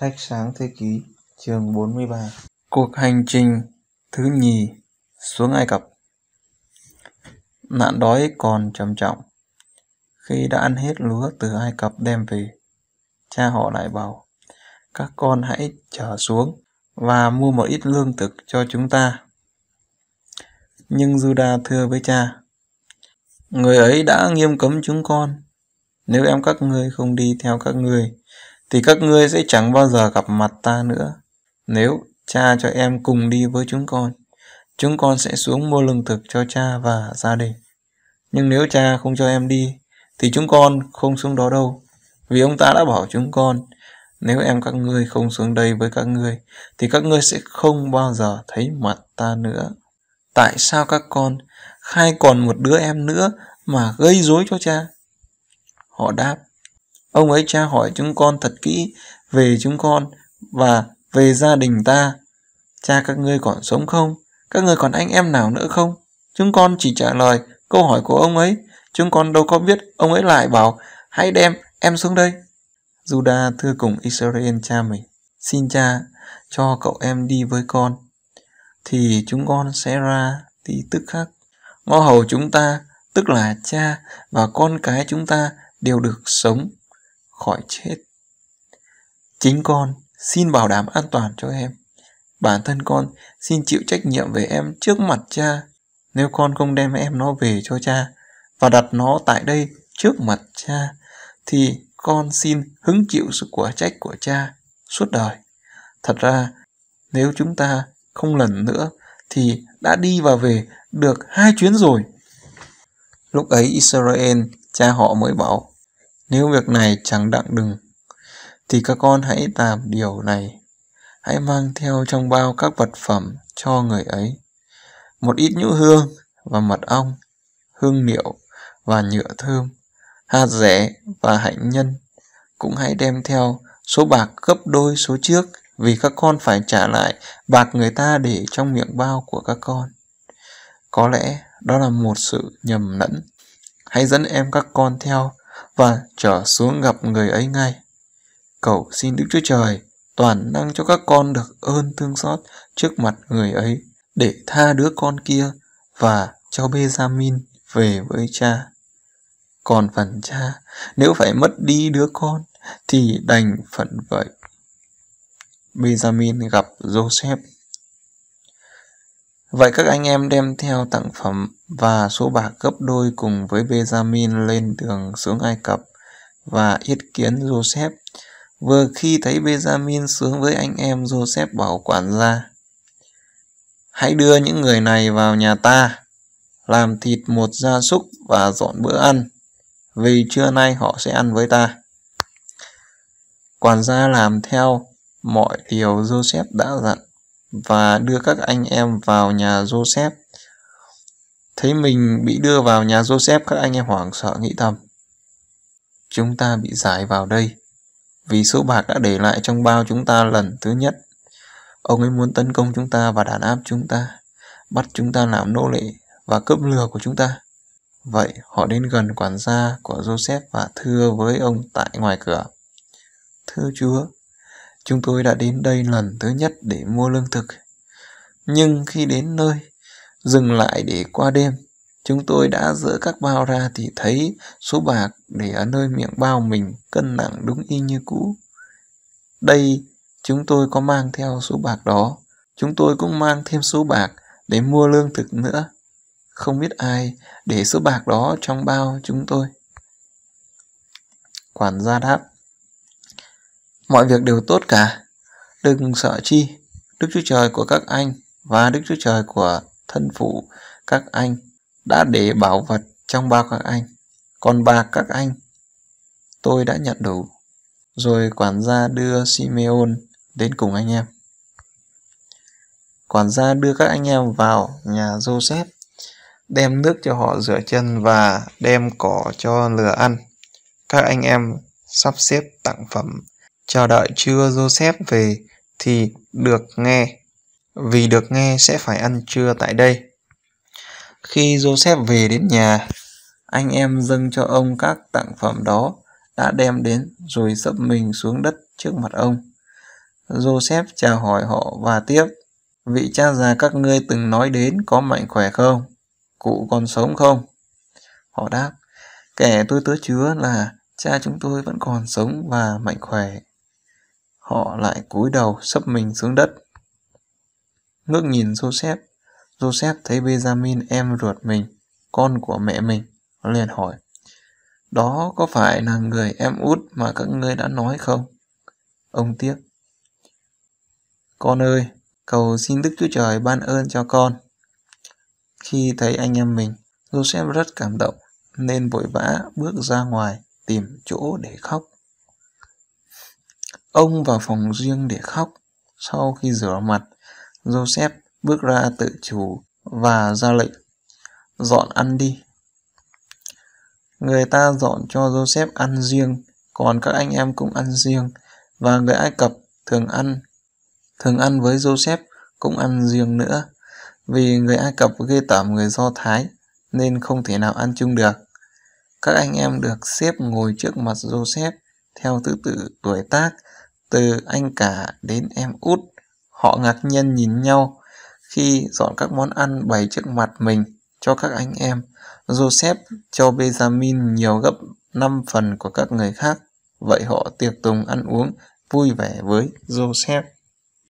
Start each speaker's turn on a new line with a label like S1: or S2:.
S1: Sách sáng thế ký chương 43 Cuộc hành trình thứ nhì xuống Ai Cập Nạn đói còn trầm trọng. Khi đã ăn hết lúa từ Ai Cập đem về, cha họ lại bảo, các con hãy trở xuống và mua một ít lương thực cho chúng ta. Nhưng Juda thưa với cha, người ấy đã nghiêm cấm chúng con, nếu em các ngươi không đi theo các ngươi thì các ngươi sẽ chẳng bao giờ gặp mặt ta nữa. Nếu cha cho em cùng đi với chúng con, chúng con sẽ xuống mua lương thực cho cha và gia đình. Nhưng nếu cha không cho em đi, thì chúng con không xuống đó đâu. Vì ông ta đã bảo chúng con, nếu em các ngươi không xuống đây với các ngươi, thì các ngươi sẽ không bao giờ thấy mặt ta nữa. Tại sao các con khai còn một đứa em nữa mà gây rối cho cha? Họ đáp, Ông ấy tra hỏi chúng con thật kỹ về chúng con và về gia đình ta. Cha các ngươi còn sống không? Các ngươi còn anh em nào nữa không? Chúng con chỉ trả lời câu hỏi của ông ấy. Chúng con đâu có biết, ông ấy lại bảo, hãy đem em xuống đây. Judah thưa cùng Israel cha mình, xin cha cho cậu em đi với con, thì chúng con sẽ ra tí tức khắc. Ngõ hầu chúng ta, tức là cha và con cái chúng ta đều được sống khỏi chết. Chính con xin bảo đảm an toàn cho em. Bản thân con xin chịu trách nhiệm về em trước mặt cha nếu con không đem em nó về cho cha và đặt nó tại đây trước mặt cha thì con xin hứng chịu sự quả trách của cha suốt đời. Thật ra nếu chúng ta không lần nữa thì đã đi và về được hai chuyến rồi. Lúc ấy Israel cha họ mới bảo nếu việc này chẳng đặng đừng, thì các con hãy làm điều này. Hãy mang theo trong bao các vật phẩm cho người ấy. Một ít nhũ hương và mật ong, hương liệu và nhựa thơm, hạt rẻ và hạnh nhân. Cũng hãy đem theo số bạc gấp đôi số trước vì các con phải trả lại bạc người ta để trong miệng bao của các con. Có lẽ đó là một sự nhầm lẫn. Hãy dẫn em các con theo và trở xuống gặp người ấy ngay. Cầu xin Đức Chúa Trời toàn năng cho các con được ơn thương xót trước mặt người ấy để tha đứa con kia và cho Benjamin về với cha. Còn phần cha, nếu phải mất đi đứa con thì đành phận vậy. Benjamin gặp Joseph Vậy các anh em đem theo tặng phẩm và số bạc gấp đôi cùng với Benjamin lên đường xuống Ai Cập và yết kiến Joseph. Vừa khi thấy Benjamin sướng với anh em Joseph bảo quản gia. Hãy đưa những người này vào nhà ta, làm thịt một gia súc và dọn bữa ăn, vì trưa nay họ sẽ ăn với ta. Quản gia làm theo mọi điều Joseph đã dặn và đưa các anh em vào nhà Joseph. Thấy mình bị đưa vào nhà Joseph, các anh em hoảng sợ nghĩ thầm. Chúng ta bị giải vào đây, vì số bạc đã để lại trong bao chúng ta lần thứ nhất. Ông ấy muốn tấn công chúng ta và đàn áp chúng ta, bắt chúng ta làm nô lệ và cướp lừa của chúng ta. Vậy họ đến gần quản gia của Joseph và thưa với ông tại ngoài cửa. Thưa Chúa, Chúng tôi đã đến đây lần thứ nhất để mua lương thực. Nhưng khi đến nơi, dừng lại để qua đêm, chúng tôi đã dỡ các bao ra thì thấy số bạc để ở nơi miệng bao mình cân nặng đúng y như cũ. Đây, chúng tôi có mang theo số bạc đó. Chúng tôi cũng mang thêm số bạc để mua lương thực nữa. Không biết ai để số bạc đó trong bao chúng tôi. Quản gia đáp, mọi việc đều tốt cả. Đừng sợ chi, Đức Chúa Trời của các anh và Đức Chúa Trời của thân phụ các anh đã để bảo vật trong ba các anh, còn bạc các anh tôi đã nhận đủ. Rồi quản gia đưa Simeon đến cùng anh em. Quản gia đưa các anh em vào nhà Joseph, đem nước cho họ rửa chân và đem cỏ cho lừa ăn. Các anh em sắp xếp tặng phẩm chờ đợi trưa Joseph về thì được nghe, vì được nghe sẽ phải ăn trưa tại đây. Khi Joseph về đến nhà, anh em dâng cho ông các tặng phẩm đó đã đem đến rồi sấp mình xuống đất trước mặt ông. Joseph chào hỏi họ và tiếp, vị cha già các ngươi từng nói đến có mạnh khỏe không? Cụ còn sống không? Họ đáp, kẻ tôi tớ chứa là cha chúng tôi vẫn còn sống và mạnh khỏe họ lại cúi đầu sấp mình xuống đất. Ngước nhìn Joseph, Joseph thấy Benjamin em ruột mình, con của mẹ mình, liền hỏi, đó có phải là người em út mà các ngươi đã nói không? Ông tiếc. Con ơi, cầu xin Đức Chúa Trời ban ơn cho con. Khi thấy anh em mình, Joseph rất cảm động nên vội vã bước ra ngoài tìm chỗ để khóc. Ông vào phòng riêng để khóc. Sau khi rửa mặt, Joseph bước ra tự chủ và ra lệnh dọn ăn đi. Người ta dọn cho Joseph ăn riêng, còn các anh em cũng ăn riêng và người Ai Cập thường ăn thường ăn với Joseph cũng ăn riêng nữa vì người Ai Cập ghê tởm người Do Thái nên không thể nào ăn chung được. Các anh em được xếp ngồi trước mặt Joseph theo thứ tự tuổi tác từ anh cả đến em út. Họ ngạc nhiên nhìn nhau khi dọn các món ăn bày trước mặt mình cho các anh em. Joseph cho Benjamin nhiều gấp năm phần của các người khác. Vậy họ tiệc tùng ăn uống vui vẻ với Joseph.